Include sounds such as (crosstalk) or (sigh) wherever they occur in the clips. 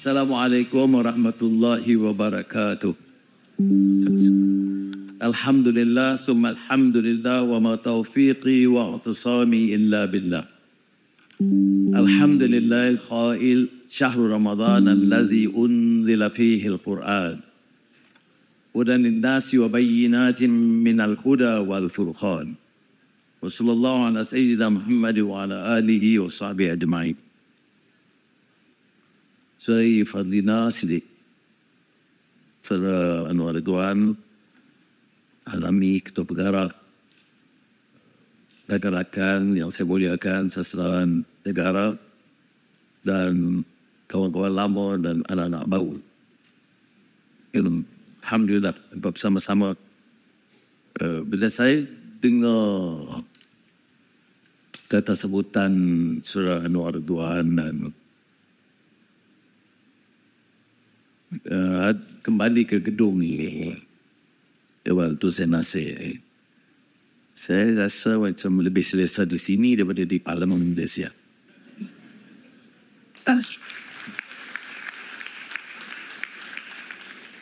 السلام عليكم ورحمة الله وبركاته الحمد لله ثم الحمد لله وما توفيقي واعتصامي إلا بالله الحمد لله القائل شهر رمضان الذي أنزل فيه القرآن هدى للناس وبينات من الهدى والفرقان وصلى الله على سيدنا محمد وعلى آله وصحبه أجمعين 所以佛利那是的，这个安瓦的观，阿拉米克多布加拉，那个拉坎，杨塞布里亚坎，萨斯拉安德加拉，但跟我讲拉莫，但阿拉那巴乌，因为他们就在把什么什么，呃，不得塞听啊。kata sebutan surah Anwar Tuhan dan uh, kembali ke gedung ni. Ya, well, tu saya nasihat. Eh. Saya rasa macam lebih selesa di sini daripada di Parlimen Malaysia.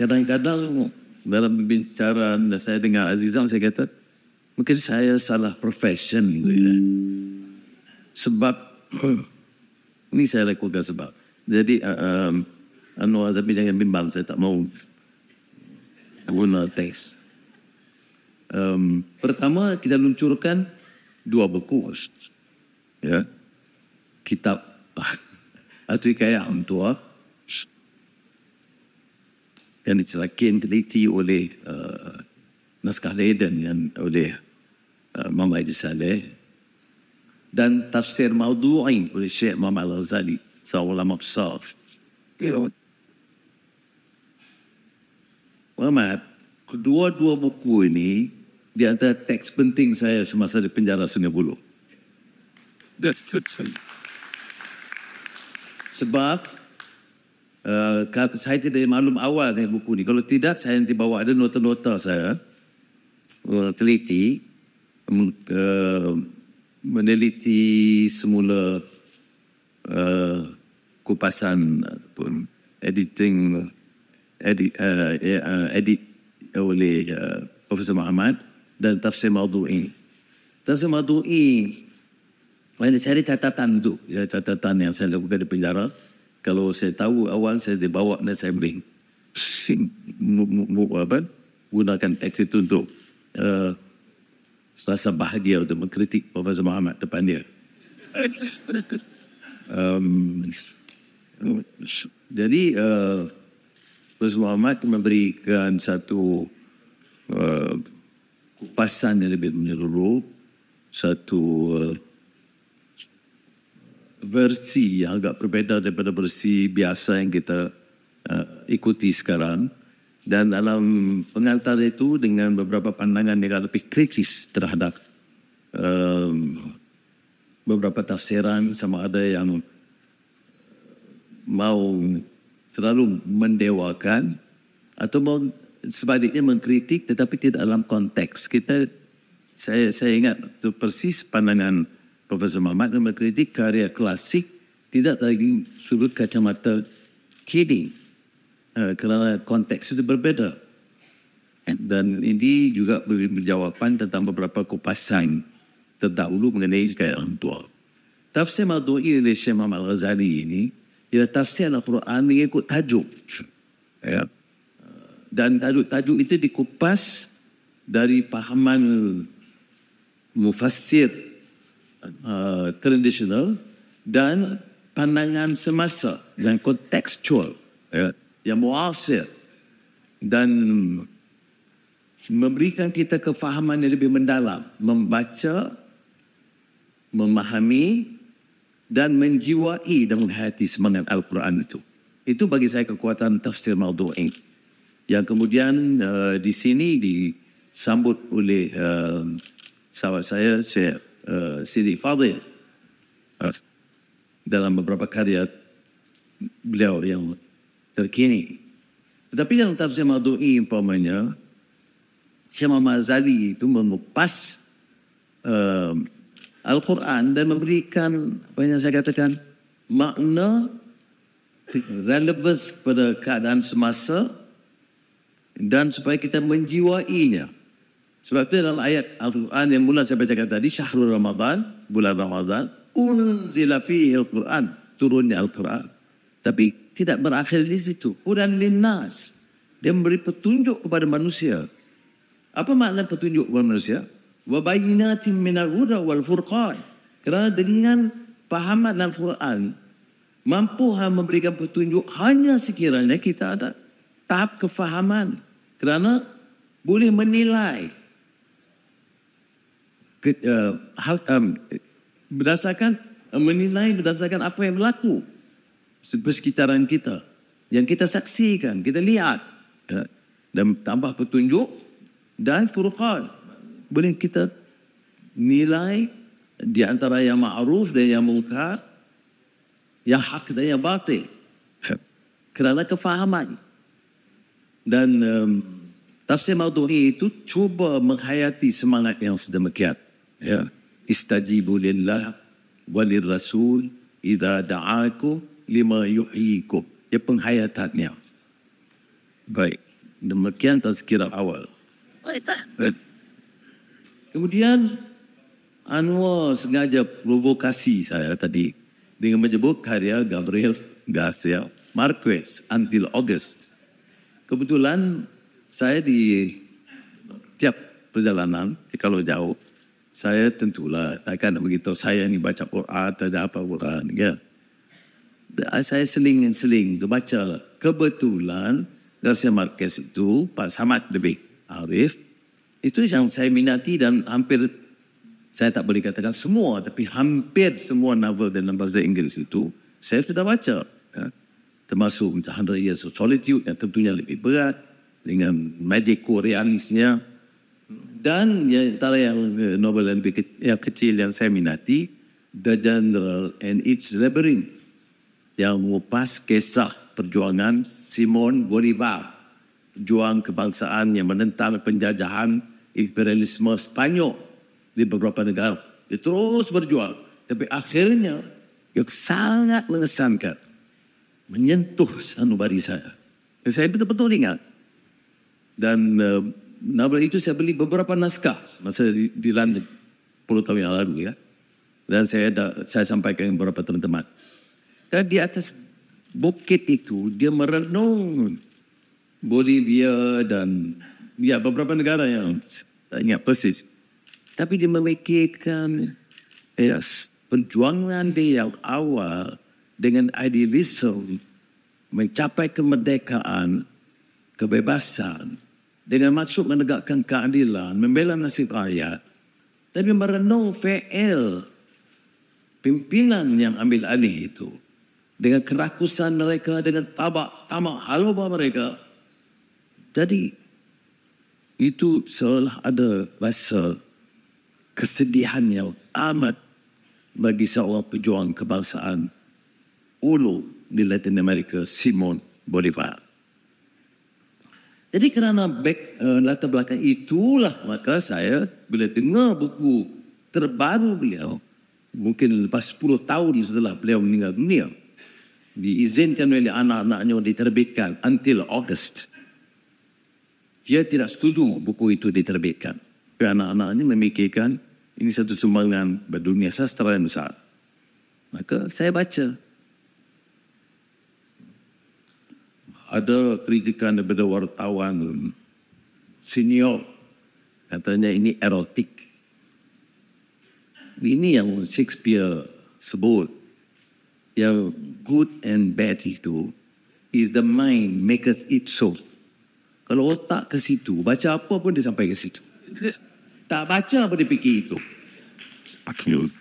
Kadang-kadang dalam bicara saya dengan Azizan, saya kata, mungkin saya salah profession. Gitu, ya. Sebab, ini (clears throat) saya lakukan sebab. Jadi, uh, um, Ano ang sabi niya yung bimbang sa ito? Mau. Ako na text. Um, pertama, kita luncurkan dua buku. Ya. Yeah. Kitab (laughs) Atau Ikaya Antua. Yang dicerakin teliti oleh uh, Naskah Leiden yang oleh uh, eh, Mama Idris Saleh. Dan tafsir maudu'in oleh Syekh Mama Al-Ghazali. Seorang ulama besar. Yeah. Muhammad, kedua-dua buku ini di antara teks penting saya semasa di penjara Sungai That's good. Sebab uh, saya tidak maklum awal dengan buku ini. Kalau tidak, saya nanti bawa ada nota-nota saya. Uh, teliti. Um, uh, meneliti semula uh, kupasan ataupun editing Edi, uh, eh, eh, eh, Edi oleh uh, Profesor Muhammad dan tafsir Madu'i. Tafsir Madu'i, ini cari catatan itu, ya, catatan yang saya lakukan di penjara. Kalau saya tahu awal, saya dibawa dan saya beri. Sing, mu, mu, mu, apa, gunakan teks itu untuk uh, rasa bahagia untuk mengkritik Profesor Muhammad depan dia. um, (laughs) jadi, uh, Terus Muhammad memberikan satu uh, kupasan yang lebih menyeluruh, satu uh, versi yang agak berbeza daripada versi biasa yang kita uh, ikuti sekarang. Dan dalam pengantar itu dengan beberapa pandangan yang lebih kritis terhadap um, beberapa tafsiran sama ada yang mau terlalu mendewakan atau sebaliknya mengkritik tetapi tidak dalam konteks kita saya saya ingat itu persis pandangan Profesor Mahmat yang mengkritik karya klasik tidak lagi sudut kacamata kini eh, kerana konteks itu berbeza dan ini juga berjawapan tentang beberapa kupasan terdahulu mengenai kaya orang tua. Tafsir Maldu'i oleh Syekh Muhammad Ghazali ini ialah tafsir Al-Quran mengikut tajuk. Ya. Uh, dan tajuk-tajuk itu dikupas dari pahaman mufassir uh, traditional dan pandangan semasa dan kontekstual ya. yang muasir dan memberikan kita kefahaman yang lebih mendalam membaca memahami dan menjiwai dalam hati semangat Al-Quran itu. Itu bagi saya kekuatan tafsir maudhu'i. Yang kemudian uh, di sini disambut oleh uh, sahabat saya, saya uh, eh, Siri Fadil. Uh, dalam beberapa karya beliau yang terkini. Tetapi dalam tafsir maudhu'i umpamanya, Syamah Mazali itu mengupas uh, Al-Quran dan memberikan apa yang saya katakan makna relevans kepada keadaan semasa dan supaya kita menjiwainya. Sebab itu dalam ayat Al-Quran yang mula saya baca tadi, Syahrul Ramadan, bulan Ramadan, unzila fihi Al-Quran, turunnya Al-Quran. Tapi tidak berakhir di situ. Quran linnas, dia memberi petunjuk kepada manusia. Apa makna petunjuk kepada manusia? Wabayinati minal huda wal furqan. Kerana dengan pahaman Al-Quran, mampu memberikan petunjuk hanya sekiranya kita ada tahap kefahaman. Kerana boleh menilai ke, uh, hal, um, berdasarkan uh, menilai berdasarkan apa yang berlaku sekitaran kita yang kita saksikan kita lihat uh, dan tambah petunjuk dan furqan boleh kita nilai di antara yang ma'ruf dan yang mungkar, yang hak dan yang batil. Kerana kefahaman. Dan um, tafsir maudhu'i itu cuba menghayati semangat yang sedemikian. Ya. Istajibu lillah walil rasul idha da'aku lima yuhyikum. ia penghayatannya. Baik. Demikian tazkirah awal. Baik Baik. Kemudian Anwar sengaja provokasi saya tadi dengan menyebut karya Gabriel Garcia Marquez until August. Kebetulan saya di tiap perjalanan eh, kalau jauh saya tentulah takkan begitu saya ni baca Quran atau apa Quran ya. Saya seling-seling baca lah. Kebetulan Garcia Marquez itu Pak Samad lebih Arif itu yang saya minati dan hampir saya tak boleh katakan semua tapi hampir semua novel dalam bahasa Inggeris itu saya sudah baca. Ya. Termasuk macam Hundred Years of Solitude yang tentunya lebih berat dengan magic korealisnya Dan yang antara yang eh, novel yang, lebih kecil, yang kecil yang saya minati The General and Its Labyrinth yang mengupas kisah perjuangan Simon Bolivar juang kebangsaan yang menentang penjajahan imperialisme Spanyol di beberapa negara. Dia terus berjuang. Tapi akhirnya yang sangat mengesankan menyentuh sanubari saya. Dan saya betul-betul ingat. Dan uh, itu saya beli beberapa naskah masa di, di London puluh tahun yang lalu ya. Dan saya da, saya sampaikan beberapa teman-teman. Dan di atas bukit itu dia merenung Bolivia dan ya beberapa negara yang tak ingat persis. Tapi dia memikirkan ya, perjuangan dia yang awal dengan idealisme mencapai kemerdekaan, kebebasan dengan maksud menegakkan keadilan, membela nasib rakyat. Tapi merenung VL, pimpinan yang ambil alih itu dengan kerakusan mereka, dengan tabak tamak haloba mereka. Jadi itu seolah ada rasa kesedihan yang amat bagi seorang pejuang kebangsaan ulu di Latin Amerika, Simon Bolivar. Jadi kerana back, uh, latar belakang itulah maka saya bila dengar buku terbaru beliau mungkin lepas 10 tahun setelah beliau meninggal dunia diizinkan oleh anak-anaknya diterbitkan until August 1999 dia tidak setuju buku itu diterbitkan. anak anak ini memikirkan ini satu sumbangan berdunia sastra yang besar. Maka saya baca. Ada kritikan daripada wartawan senior. Katanya ini erotik. Ini yang Shakespeare sebut. Yang good and bad itu is the mind maketh it so. Kalau otak ke situ, baca apa pun dia sampai ke situ. Tak baca apa dia fikir itu. Akhirnya.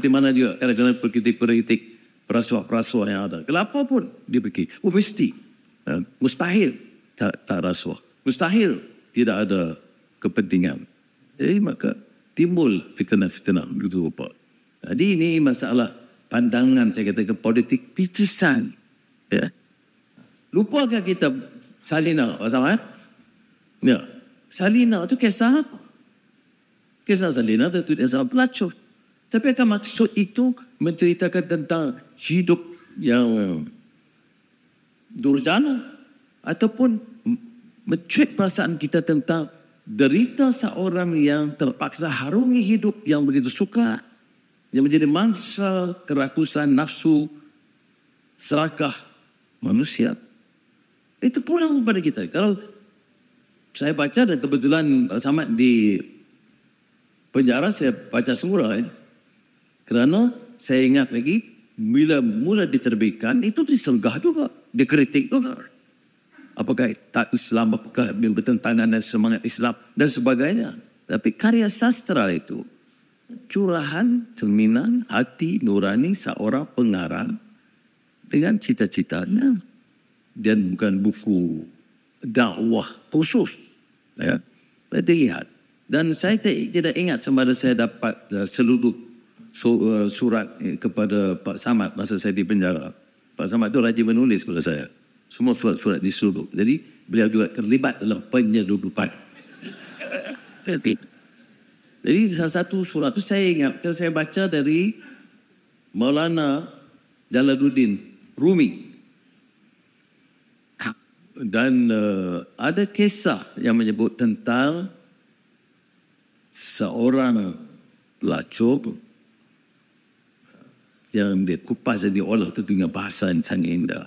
di mana juga kadang-kadang perkritik-perkritik rasuah-rasuah yang ada. Kenapa pun dia fikir. Oh mesti. Eh, mustahil tak, tak rasuah. Mustahil tidak ada kepentingan. Jadi eh, maka timbul fitnah-fitnah begitu rupa. Jadi ini masalah pandangan saya kata ke politik pitisan. Ya. Lupakah kita Salina, faham oh, eh? Ya. Salina tu kisah apa? Kisah Salina tu kisah pelacur. Tapi kan maksud itu menceritakan tentang hidup yang eh, durjana ataupun mencuit perasaan kita tentang derita seorang yang terpaksa harungi hidup yang begitu suka yang menjadi mangsa kerakusan nafsu serakah manusia itu pulang kepada kita. Kalau saya baca dan kebetulan eh, sama di penjara saya baca semula. Eh. Kerana saya ingat lagi bila mula diterbitkan itu disenggah juga. Dikritik juga. Apakah tak Islam, apakah bertentangan dengan semangat Islam dan sebagainya. Tapi karya sastra itu curahan cerminan hati nurani seorang pengarang dengan cita-citanya. Hmm dan bukan buku dakwah khusus. Ya. Saya terlihat. Dan saya tidak ingat sama ada saya dapat eh, seludup eh, surat eh, kepada Pak Samad masa saya di penjara. Pak Samad itu rajin menulis kepada saya. Semua surat-surat diseludup. Jadi beliau juga terlibat dalam penyeludupan. (laughs) Jadi salah satu surat itu saya ingat. Saya baca dari Maulana Jalaluddin Rumi dan uh, ada kisah yang menyebut tentang seorang pelacur yang dia kupas dan diolah itu dengan bahasa yang sangat indah.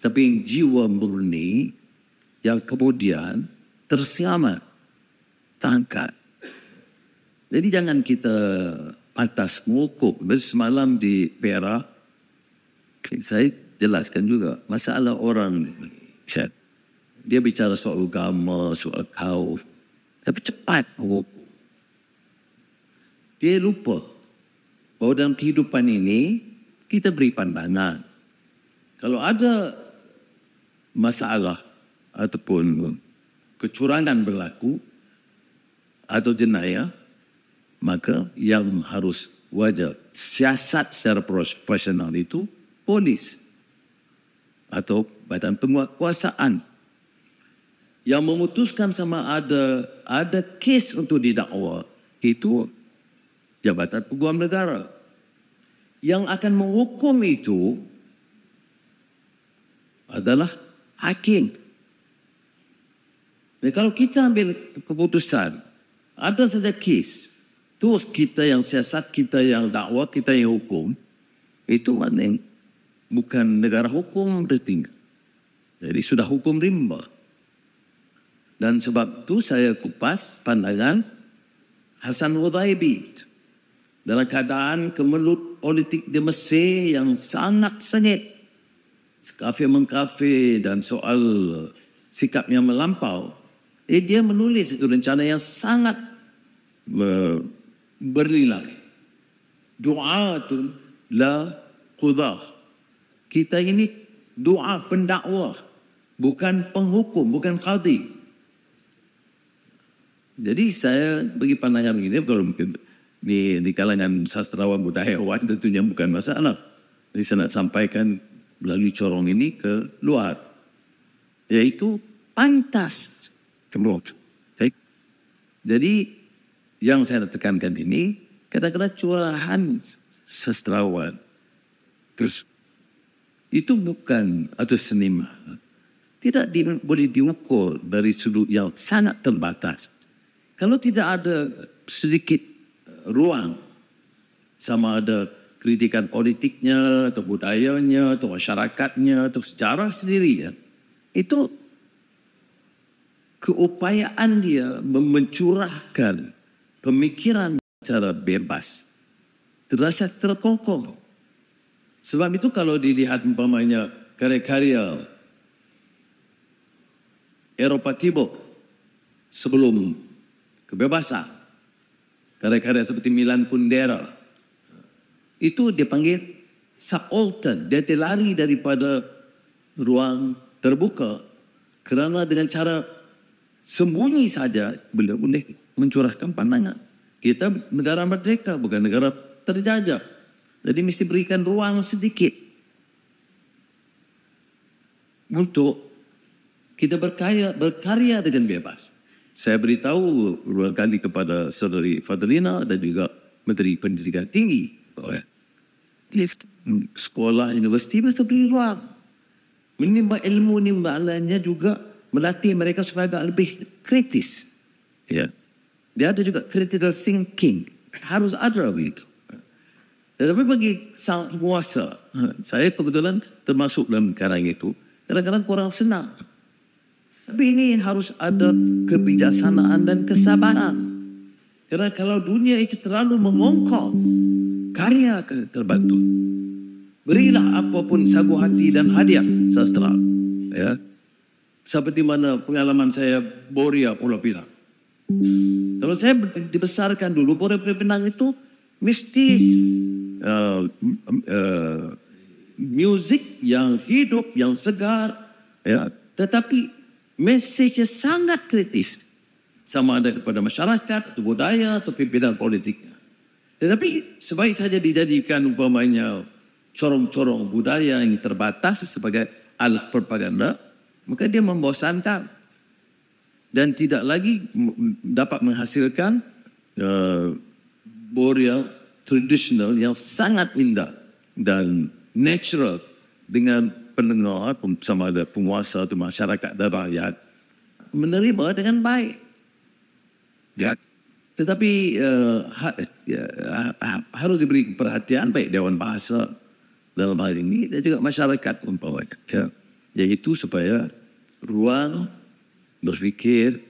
Tapi yang jiwa murni yang kemudian terselamat, tangkat. Jadi jangan kita pantas mengukup. Semalam di Perak, saya jelaskan juga masalah orang ini chat. Dia bicara soal agama, soal kau. Tapi cepat mengaku. Dia lupa bahawa dalam kehidupan ini, kita beri pandangan. Kalau ada masalah ataupun kecurangan berlaku atau jenayah, maka yang harus wajar siasat secara profesional itu polis atau badan penguasaan yang memutuskan sama ada ada kes untuk didakwa itu jabatan peguam negara yang akan menghukum itu adalah hakim. Dan kalau kita ambil keputusan, ada saja kes, terus kita yang siasat, kita yang dakwa, kita yang hukum, itu mana bukan negara hukum dia Jadi sudah hukum rimba. Dan sebab itu saya kupas pandangan Hasan Wadaibi. Dalam keadaan kemelut politik di Mesir yang sangat sengit. Kafir mengkafir dan soal sikap yang melampau. Eh, dia menulis itu rencana yang sangat berlilai. Doa itu la kudah. Kita ini doa pendakwah, bukan penghukum, bukan qadi. Jadi saya bagi pandangan ini kalau mungkin di, di kalangan sastrawan budayawan tentunya bukan masalah. Jadi saya nak sampaikan melalui corong ini ke luar. Yaitu pantas Jadi yang saya tekankan ini kadang-kadang curahan sastrawan. Terus itu bukan atau seniman tidak di, boleh diukur dari sudut yang sangat terbatas. Kalau tidak ada sedikit eh, ruang sama ada kritikan politiknya atau budayanya atau masyarakatnya atau sejarah sendiri ya, itu keupayaan dia memencurahkan pemikiran secara bebas terasa terkokoh. Sebab itu kalau dilihat umpamanya karya-karya Eropa tibo sebelum kebebasan, karya-karya seperti Milan Pundera, itu dipanggil subaltern, dia lari daripada ruang terbuka kerana dengan cara sembunyi saja beliau boleh mencurahkan pandangan. Kita negara merdeka, bukan negara terjajah. Jadi mesti berikan ruang sedikit untuk kita berkaya, berkarya dengan bebas. Saya beritahu dua kali kepada saudari Fadlina dan juga Menteri Pendidikan Tinggi. Lift. Hmm, sekolah, universiti mesti beri ruang. Menimba ilmu, menimba alanya juga melatih mereka supaya agak lebih kritis. Ya. Yeah. Dia ada juga critical thinking. Harus ada begitu. Tetapi bagi sang kuasa, eh, saya kebetulan termasuk dalam kadang itu, kadang-kadang kurang senang. Tapi ini harus ada kebijaksanaan dan kesabaran. Kerana kalau dunia itu terlalu mengongkol, karya akan terbantu. Berilah apapun sabu hati dan hadiah sastra. Ya. Seperti mana pengalaman saya Boria Pulau Pinang. Kalau saya dibesarkan dulu, Boria Pulau Pinang itu mistis. Uh, uh, music yang hidup, yang segar. Ya. Tetapi mesejnya sangat kritis. Sama ada kepada masyarakat, atau budaya, atau pimpinan politiknya. Tetapi sebaik saja dijadikan umpamanya corong-corong budaya yang terbatas sebagai alat propaganda, maka dia membosankan. Dan tidak lagi dapat menghasilkan uh, boreal traditional yang sangat indah dan natural dengan pendengar sama ada penguasa atau masyarakat dan rakyat menerima dengan baik. Ya. Tetapi uh, ha, ya, ha-, ha, harus diberi perhatian baik Dewan Bahasa dalam hal ini dan juga masyarakat umpamanya. Ya. Yaitu supaya ruang berfikir,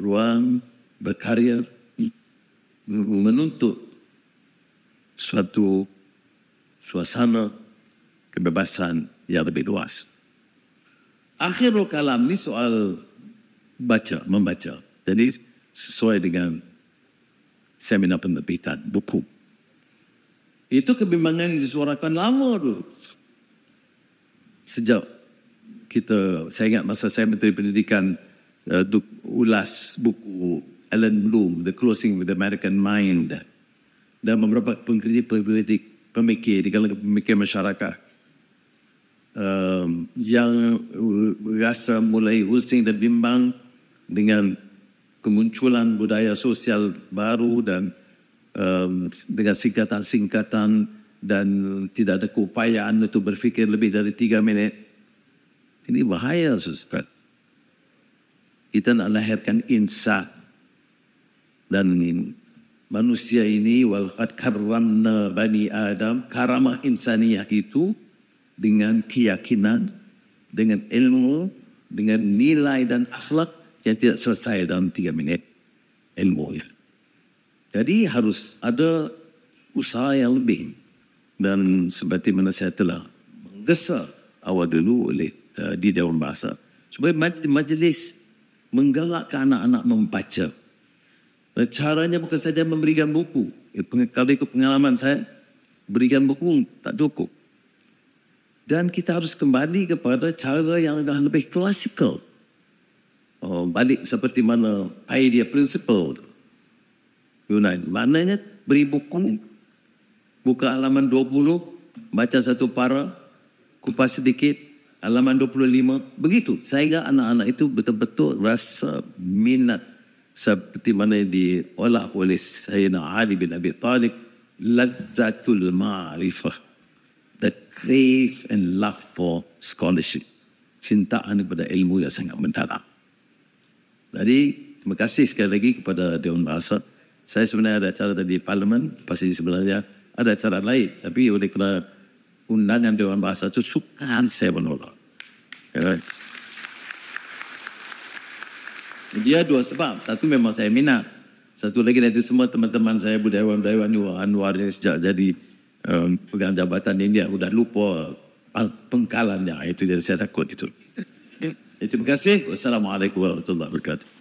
ruang berkarya menuntut suatu suasana kebebasan yang lebih luas. Akhirul kalam ni soal baca, membaca. Jadi sesuai dengan seminar penerbitan, buku. Itu kebimbangan yang disuarakan lama dulu. Sejak kita, saya ingat masa saya Menteri Pendidikan uh, ulas buku Alan Bloom, The Closing with the American Mind. Uh, dan beberapa pengkritik politik pemikir di kalangan pemikir masyarakat um, yang rasa mulai using dan bimbang dengan kemunculan budaya sosial baru dan um, dengan singkatan-singkatan dan tidak ada keupayaan untuk berfikir lebih dari tiga minit. Ini bahaya sesuatu. Kita nak lahirkan insan dan manusia ini walqad karramna bani adam karamah insaniah itu dengan keyakinan dengan ilmu dengan nilai dan akhlak yang tidak selesai dalam tiga minit ilmu ya. jadi harus ada usaha yang lebih dan seperti mana saya telah menggesa awal dulu oleh uh, di daun bahasa supaya majlis, majlis menggalakkan anak-anak membaca dan eh, caranya bukan saja memberikan buku. Eh, kalau ikut pengalaman saya, berikan buku tak cukup. Dan kita harus kembali kepada cara yang agak lebih klasikal. Oh, balik seperti mana idea principle itu. Yunan. Maknanya beri buku, buka halaman 20, baca satu para, kupas sedikit, halaman 25. Begitu, sehingga anak-anak itu betul-betul rasa minat seperti mana yang diolah oleh Sayyidina Ali bin Abi Talib lazzatul ma'rifah the crave and love for scholarship cintaan kepada ilmu yang sangat mendalam jadi terima kasih sekali lagi kepada Dewan Bahasa saya sebenarnya ada acara tadi di Parlimen pasti di sebelahnya ada acara lain tapi oleh kerana undangan Dewan Bahasa itu sukan saya menolak Alright. Dia dua sebab. Satu memang saya minat. Satu lagi nanti semua teman-teman saya budayawan-budayawan Anwar ini sejak jadi um, pegang jabatan ini dia sudah lupa pengkalannya. Itu jadi saya takut itu. Hmm. Itu terima kasih. Wassalamualaikum warahmatullahi wabarakatuh.